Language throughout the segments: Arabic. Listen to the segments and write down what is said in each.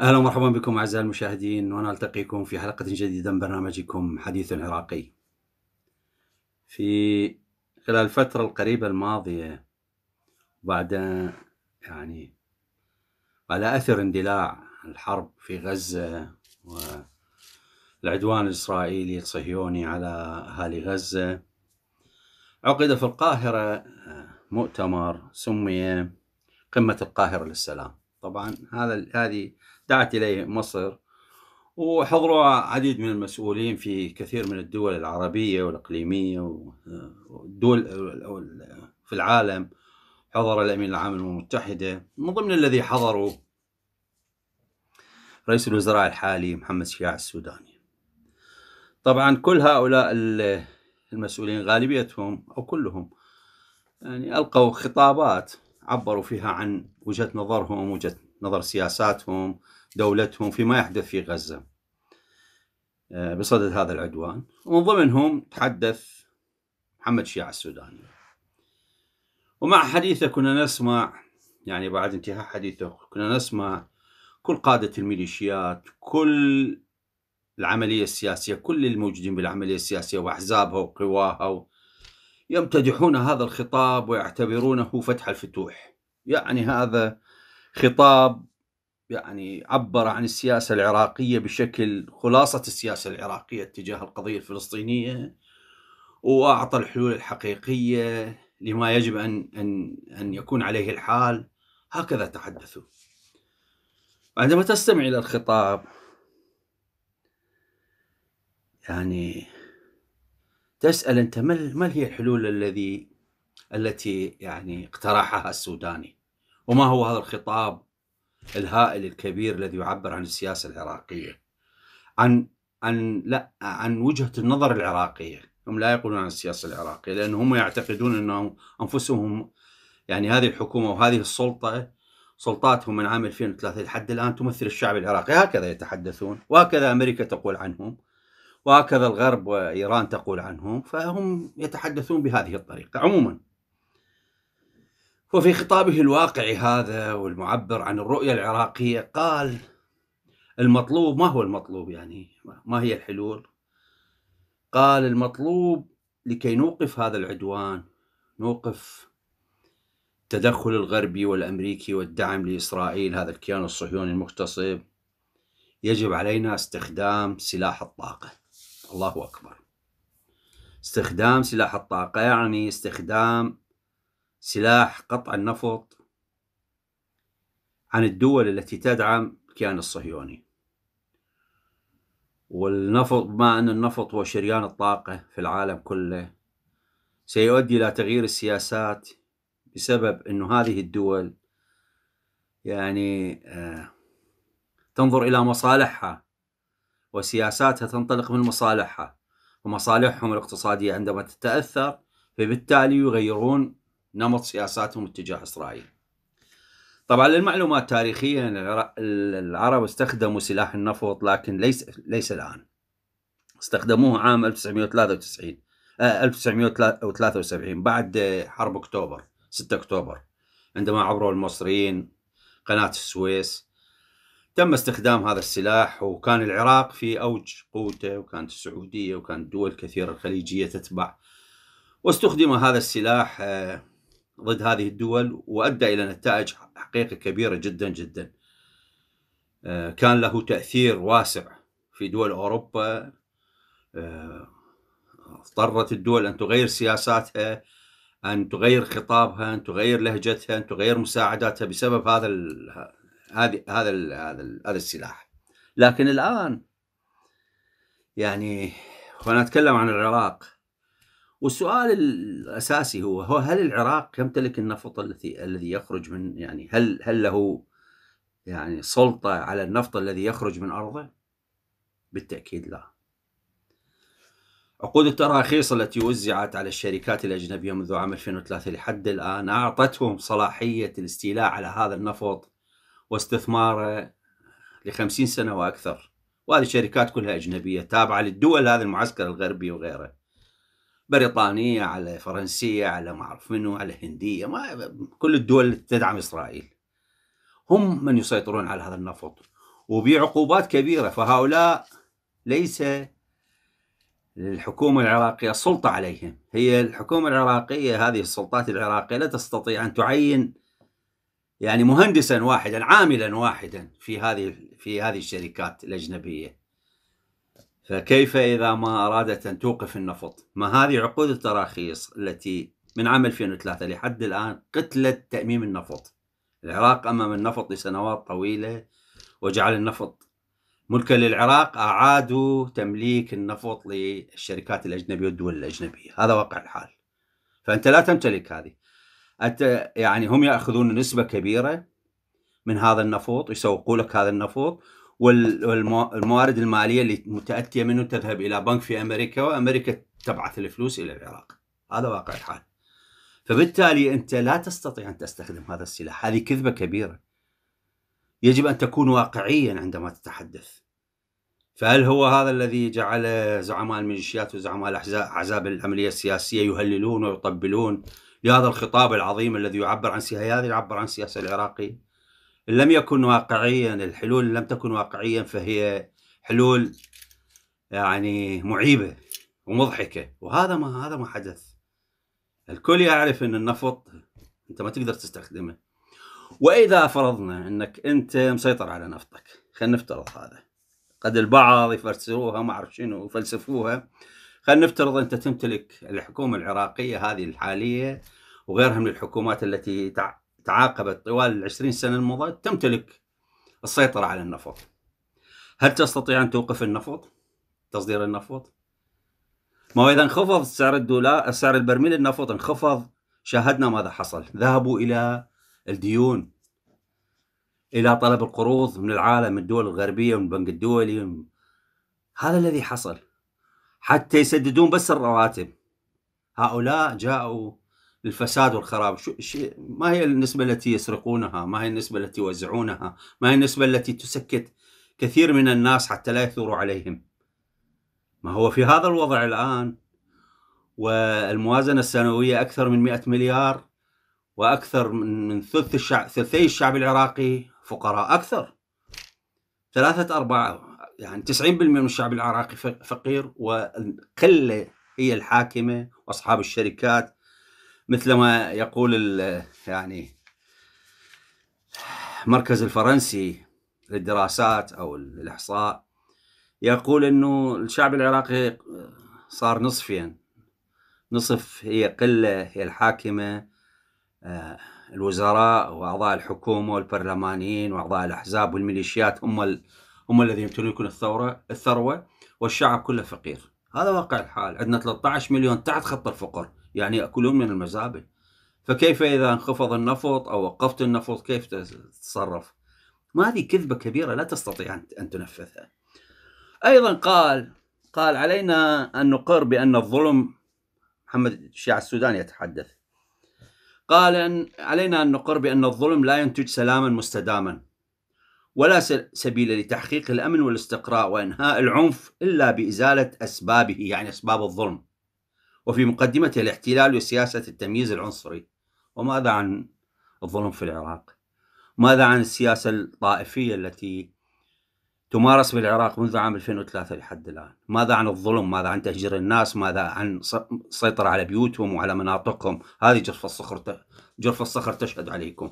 اهلا ومرحبا بكم اعزائي المشاهدين ونلتقيكم في حلقه جديده من برنامجكم حديث عراقي. في خلال الفتره القريبه الماضيه بعد يعني على اثر اندلاع الحرب في غزه والعدوان الاسرائيلي الصهيوني على اهالي غزه عقد في القاهره مؤتمر سمي قمه القاهره للسلام. طبعا هذا هذه دعت اليه مصر وحضروا عديد من المسؤولين في كثير من الدول العربيه والاقليميه والدول في العالم حضر الامين العام للامم المتحده من ضمن الذي حضروا رئيس الوزراء الحالي محمد شياع السوداني طبعا كل هؤلاء المسؤولين غالبيتهم او كلهم يعني القوا خطابات عبروا فيها عن وجهة نظرهم وجهة نظر سياساتهم دولتهم فيما يحدث في غزة آه، بصدد هذا العدوان ومن ضمنهم تحدث محمد شيع السوداني ومع حديثه كنا نسمع يعني بعد انتهاء حديثه كنا نسمع كل قادة الميليشيات كل العملية السياسية كل الموجودين بالعملية السياسية وأحزابها وقواها يمتدحون هذا الخطاب ويعتبرونه فتح الفتوح يعني هذا خطاب يعني عبر عن السياسة العراقية بشكل خلاصة السياسة العراقية تجاه القضية الفلسطينية وأعطى الحلول الحقيقية لما يجب أن, أن, أن يكون عليه الحال هكذا تحدثوا عندما تستمع إلى الخطاب يعني تسال انت ما ما هي الحلول الذي التي يعني اقترحها السوداني وما هو هذا الخطاب الهائل الكبير الذي يعبر عن السياسه العراقيه عن عن لا عن وجهه النظر العراقيه هم لا يقولون عن السياسه العراقيه لان هم يعتقدون انهم انفسهم يعني هذه الحكومه وهذه السلطه سلطاتهم من عام 2003 لحد الان تمثل الشعب العراقي هكذا يتحدثون وهكذا امريكا تقول عنهم وهكذا الغرب وإيران تقول عنهم فهم يتحدثون بهذه الطريقة عموما وفي خطابه الواقعي هذا والمعبر عن الرؤية العراقية قال المطلوب ما هو المطلوب يعني ما هي الحلول قال المطلوب لكي نوقف هذا العدوان نوقف التدخل الغربي والامريكي والدعم لاسرائيل هذا الكيان الصهيوني المغتصب يجب علينا استخدام سلاح الطاقه الله أكبر استخدام سلاح الطاقة يعني استخدام سلاح قطع النفط عن الدول التي تدعم الكيان الصهيوني والنفط بما أن النفط هو شريان الطاقة في العالم كله سيؤدي إلى تغيير السياسات بسبب أنه هذه الدول يعني آه، تنظر إلى مصالحها وسياساتها تنطلق من مصالحها ومصالحهم الاقتصادية عندما تتأثر فبالتالي يغيرون نمط سياساتهم اتجاه إسرائيل طبعا للمعلومات تاريخيا العرب استخدموا سلاح النفط لكن ليس ليس الآن استخدموه عام 1993 1973 آه، بعد حرب اكتوبر 6 اكتوبر عندما عبروا المصريين قناة السويس تم استخدام هذا السلاح وكان العراق في أوج قوته وكانت السعودية وكانت دول كثيرة الخليجية تتبع واستخدم هذا السلاح آه، ضد هذه الدول وأدى إلى نتائج حقيقة كبيرة جدا جدا آه، كان له تأثير واسع في دول أوروبا آه، اضطرت الدول أن تغير سياساتها أن تغير خطابها أن تغير لهجتها أن تغير مساعداتها بسبب هذا هذه هذا هذا هذا السلاح لكن الان يعني وانا اتكلم عن العراق والسؤال الاساسي هو هو هل العراق يمتلك النفط الذي الذي يخرج من يعني هل هل له يعني سلطه على النفط الذي يخرج من ارضه؟ بالتاكيد لا. عقود التراخيص التي وزعت على الشركات الاجنبيه منذ عام 2003 لحد الان اعطتهم صلاحيه الاستيلاء على هذا النفط واستثماره لخمسين سنة وأكثر وهذه الشركات كلها أجنبية تابعة للدول هذا المعسكر الغربي وغيره بريطانية على فرنسية على ما أعرف منو على هندية ما كل الدول تدعم إسرائيل هم من يسيطرون على هذا النفط وبعقوبات كبيرة فهؤلاء ليس الحكومة العراقية سلطة عليهم هي الحكومة العراقية هذه السلطات العراقية لا تستطيع أن تعين يعني مهندسا واحدا عاملا واحدا في هذه في هذه الشركات الاجنبيه فكيف اذا ما ارادت ان توقف النفط؟ ما هذه عقود التراخيص التي من عام 2003 لحد الان قتلت تاميم النفط. العراق امام النفط لسنوات طويله وجعل النفط ملكا للعراق اعادوا تمليك النفط للشركات الاجنبيه والدول الاجنبيه، هذا واقع الحال. فانت لا تمتلك هذه. أنت يعني هم يأخذون نسبة كبيرة من هذا النفط ويسوقوا لك هذا النفط والموارد المالية اللي متأتية منه تذهب إلى بنك في أمريكا وأمريكا تبعث الفلوس إلى العراق هذا واقع الحال فبالتالي أنت لا تستطيع أن تستخدم هذا السلاح هذه كذبة كبيرة يجب أن تكون واقعيا عندما تتحدث فهل هو هذا الذي جعل زعماء الميليشيات وزعماء الأحزاب العملية السياسية يهللون ويطبلون لهذا الخطاب العظيم الذي يعبر عن هذا يعبر عن السياسة العراقية إن لم يكن واقعيا الحلول لم تكن واقعيا فهي حلول يعني معيبة ومضحكة وهذا ما هذا ما حدث الكل يعرف أن النفط أنت ما تقدر تستخدمه وإذا فرضنا أنك أنت مسيطر على نفطك خلينا نفترض هذا قد البعض يفسروها ما أعرف شنو يفلسفوها خلينا نفترض انت تمتلك الحكومه العراقيه هذه الحاليه وغيرها من الحكومات التي تعاقبت طوال ال 20 سنه الماضيه تمتلك السيطره على النفط. هل تستطيع ان توقف النفط؟ تصدير النفط؟ ما هو اذا انخفض سعر الدولار سعر البرميل النفط انخفض شاهدنا ماذا حصل؟ ذهبوا الى الديون الى طلب القروض من العالم من الدول الغربيه ومن البنك الدولي هذا الذي حصل حتى يسددون بس الرواتب هؤلاء جاءوا للفساد والخراب شو ما هي النسبة التي يسرقونها ما هي النسبة التي يوزعونها ما هي النسبة التي تسكت كثير من الناس حتى لا يثوروا عليهم ما هو في هذا الوضع الآن والموازنة السنوية أكثر من 100 مليار وأكثر من ثلث الشعب ثلثي الشعب العراقي فقراء أكثر ثلاثة أرباع يعني 90% من الشعب العراقي فقير والقله هي الحاكمه واصحاب الشركات مثل ما يقول يعني المركز الفرنسي للدراسات او الاحصاء يقول انه الشعب العراقي صار نصفين نصف هي قله هي الحاكمه آه، الوزراء واعضاء الحكومه والبرلمانيين واعضاء الاحزاب والميليشيات هم هم الذين يمتلكون الثورة الثروة والشعب كله فقير هذا واقع الحال عندنا 13 مليون تحت خط الفقر يعني يأكلون من المزابل فكيف إذا انخفض النفط أو وقفت النفط كيف تتصرف ما هذه كذبة كبيرة لا تستطيع أن تنفذها أيضا قال قال علينا أن نقر بأن الظلم محمد الشيعة السوداني يتحدث قال أن علينا أن نقر بأن الظلم لا ينتج سلاما مستداما ولا سبيل لتحقيق الامن والاستقرار وانهاء العنف الا بازاله اسبابه يعني اسباب الظلم. وفي مقدمه الاحتلال وسياسه التمييز العنصري. وماذا عن الظلم في العراق؟ ماذا عن السياسه الطائفيه التي تمارس في العراق منذ عام 2003 لحد الان؟ ماذا عن الظلم؟ ماذا عن تهجير الناس؟ ماذا عن السيطره على بيوتهم وعلى مناطقهم؟ هذه جرف الصخر جرف الصخر تشهد عليكم.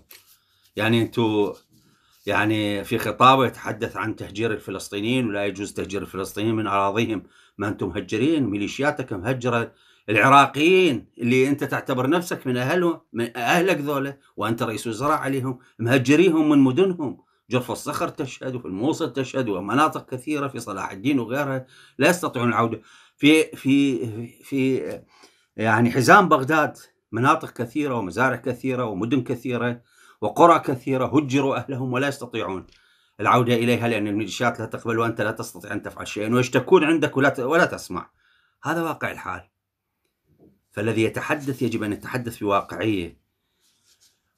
يعني انتم يعني في خطابه يتحدث عن تهجير الفلسطينيين ولا يجوز تهجير الفلسطينيين من اراضيهم ما انتم مهجرين ميليشياتك مهجره العراقيين اللي انت تعتبر نفسك من اهلهم من اهلك ذولا وانت رئيس وزراء عليهم مهجريهم من مدنهم جرف الصخر تشهد وفي الموصل تشهد ومناطق كثيره في صلاح الدين وغيرها لا يستطيعون العوده في في في يعني حزام بغداد مناطق كثيره ومزارع كثيره ومدن كثيره وقرى كثيرة هجروا أهلهم ولا يستطيعون العودة إليها لأن الميليشيات لا تقبل وأنت لا تستطيع أن تفعل شيئا ويشتكون عندك ولا, ولا تسمع هذا واقع الحال فالذي يتحدث يجب أن يتحدث بواقعية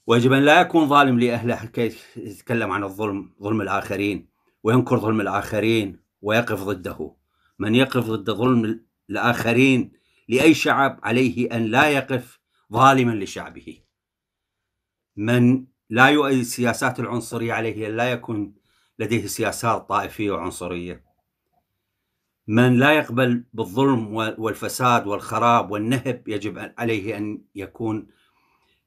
ويجب أن لا يكون ظالم لأهله كي يتكلم عن الظلم ظلم الآخرين وينكر ظلم الآخرين ويقف ضده من يقف ضد ظلم الآخرين لأي شعب عليه أن لا يقف ظالما لشعبه من لا يؤيد السياسات العنصرية عليه لا يكون لديه سياسات طائفية وعنصرية من لا يقبل بالظلم والفساد والخراب والنهب يجب عليه أن يكون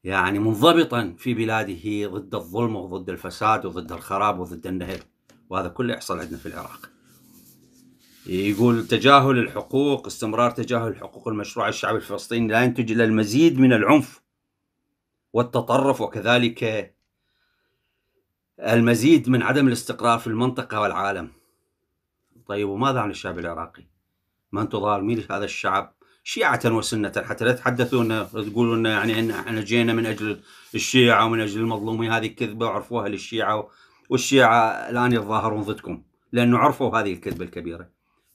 يعني منضبطا في بلاده ضد الظلم وضد الفساد وضد الخراب وضد النهب وهذا كله يحصل عندنا في العراق يقول تجاهل الحقوق استمرار تجاهل الحقوق المشروع الشعبي الفلسطيني لا ينتج إلى المزيد من العنف والتطرف وكذلك المزيد من عدم الاستقرار في المنطقة والعالم طيب وماذا عن الشعب العراقي من تظالمين هذا الشعب شيعة وسنة حتى لا تحدثون تقولوا لنا يعني احنا جينا من اجل الشيعة ومن اجل المظلومين هذه كذبة وعرفوها للشيعة والشيعة الان يتظاهرون ضدكم لانه عرفوا هذه الكذبة الكبيرة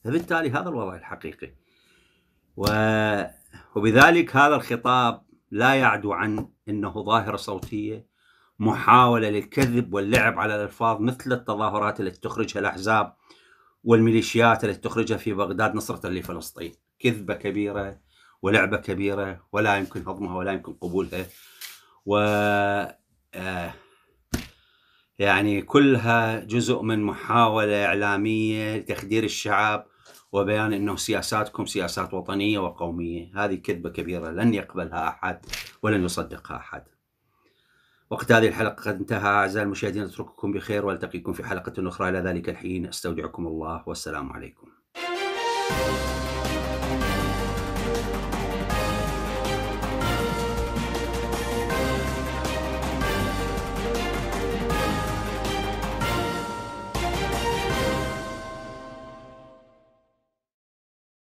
فبالتالي هذا الوضع الحقيقي وبذلك هذا الخطاب لا يعدو عن انه ظاهره صوتيه محاوله للكذب واللعب على الالفاظ مثل التظاهرات التي تخرجها الاحزاب والميليشيات التي تخرجها في بغداد نصره لفلسطين، كذبه كبيره ولعبه كبيره ولا يمكن هضمها ولا يمكن قبولها و آه، يعني كلها جزء من محاوله اعلاميه لتخدير الشعب وبيان انه سياساتكم سياسات وطنيه وقوميه، هذه كذبه كبيره لن يقبلها احد ولن يصدقها احد. وقت هذه الحلقه قد انتهى اعزائي المشاهدين اترككم بخير والتقيكم في حلقه اخرى الى ذلك الحين استودعكم الله والسلام عليكم.